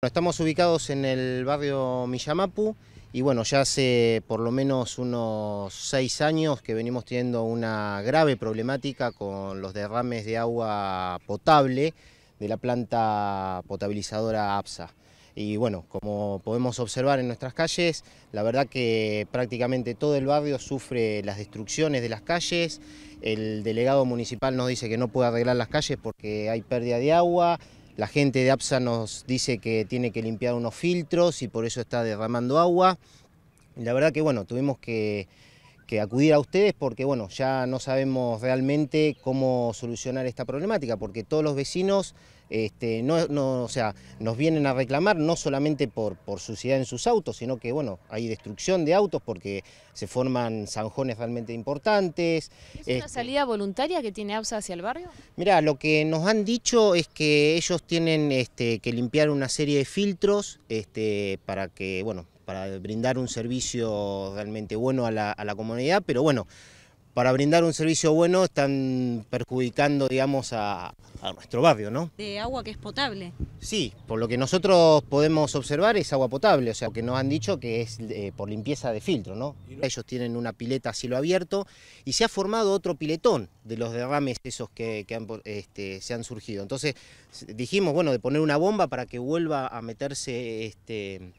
Estamos ubicados en el barrio Millamapu y bueno, ya hace por lo menos unos seis años que venimos teniendo una grave problemática con los derrames de agua potable de la planta potabilizadora APSA. Y bueno, como podemos observar en nuestras calles, la verdad que prácticamente todo el barrio sufre las destrucciones de las calles. El delegado municipal nos dice que no puede arreglar las calles porque hay pérdida de agua, la gente de APSA nos dice que tiene que limpiar unos filtros y por eso está derramando agua. La verdad que bueno, tuvimos que que acudir a ustedes porque bueno, ya no sabemos realmente cómo solucionar esta problemática, porque todos los vecinos este, no, no, o sea, nos vienen a reclamar no solamente por, por suciedad en sus autos, sino que bueno, hay destrucción de autos porque se forman zanjones realmente importantes. ¿Es una este, salida voluntaria que tiene APSA hacia el barrio? Mira, lo que nos han dicho es que ellos tienen este, que limpiar una serie de filtros este, para que, bueno, para brindar un servicio realmente bueno a la, comunidad, pero bueno, para brindar un servicio bueno están perjudicando, digamos, a, nuestro barrio, ¿no? De agua que es potable. Sí, por lo que nosotros podemos observar es agua potable, o sea, que nos han dicho que es eh, por limpieza de filtro, ¿no? Ellos tienen una pileta a cielo abierto y se ha formado otro piletón de los derrames esos que, este, se han surgido. Entonces dijimos, bueno, de poner una bomba para que vuelva a meterse... Este,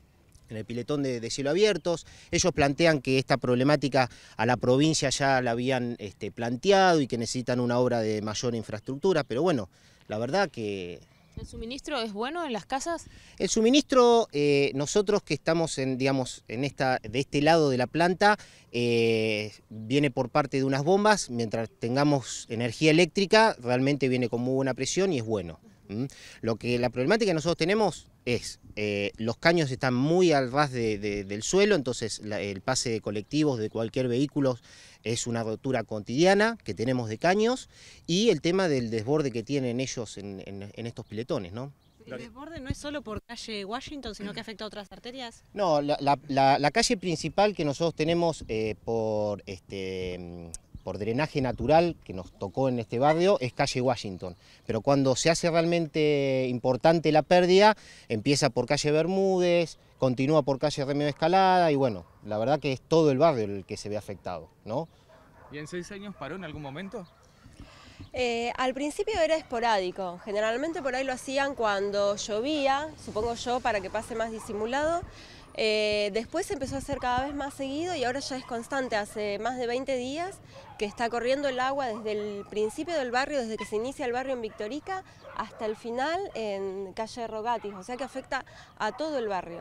en el piletón de, cielo abiertos. Ellos plantean que esta problemática a la provincia ya la habían este, planteado y que necesitan una obra de mayor infraestructura, pero bueno, la verdad que... ¿El suministro es bueno en las casas? El suministro, eh, nosotros que estamos en, digamos, en esta, de este lado de la planta, eh, viene por parte de unas bombas, mientras tengamos energía eléctrica, realmente viene con muy buena presión y es bueno. Lo que la problemática que nosotros tenemos es, eh, los caños están muy al ras del suelo, entonces el pase de colectivos de cualquier vehículo es una rotura cotidiana que tenemos de caños y el tema del desborde que tienen ellos en, estos piletones, ¿no? ¿El desborde no es solo por calle Washington, sino que afecta a otras arterias? No, la, calle principal que nosotros tenemos eh, por este, por drenaje natural que nos tocó en este barrio es calle Washington. Pero cuando se hace realmente importante la pérdida, empieza por calle Bermúdez, continúa por calle Remedio Escalada y bueno, la verdad que es todo el barrio el que se ve afectado. ¿no? ¿Y en seis años paró en algún momento? Eh, al principio era esporádico, generalmente por ahí lo hacían cuando llovía, supongo yo, para que pase más disimulado. Eh, después empezó a hacer cada vez más seguido y ahora ya es constante, hace más de 20 días que está corriendo el agua desde el principio del barrio, desde que se inicia el barrio en Victorica hasta el final en calle Rogatis, o sea que afecta a todo el barrio.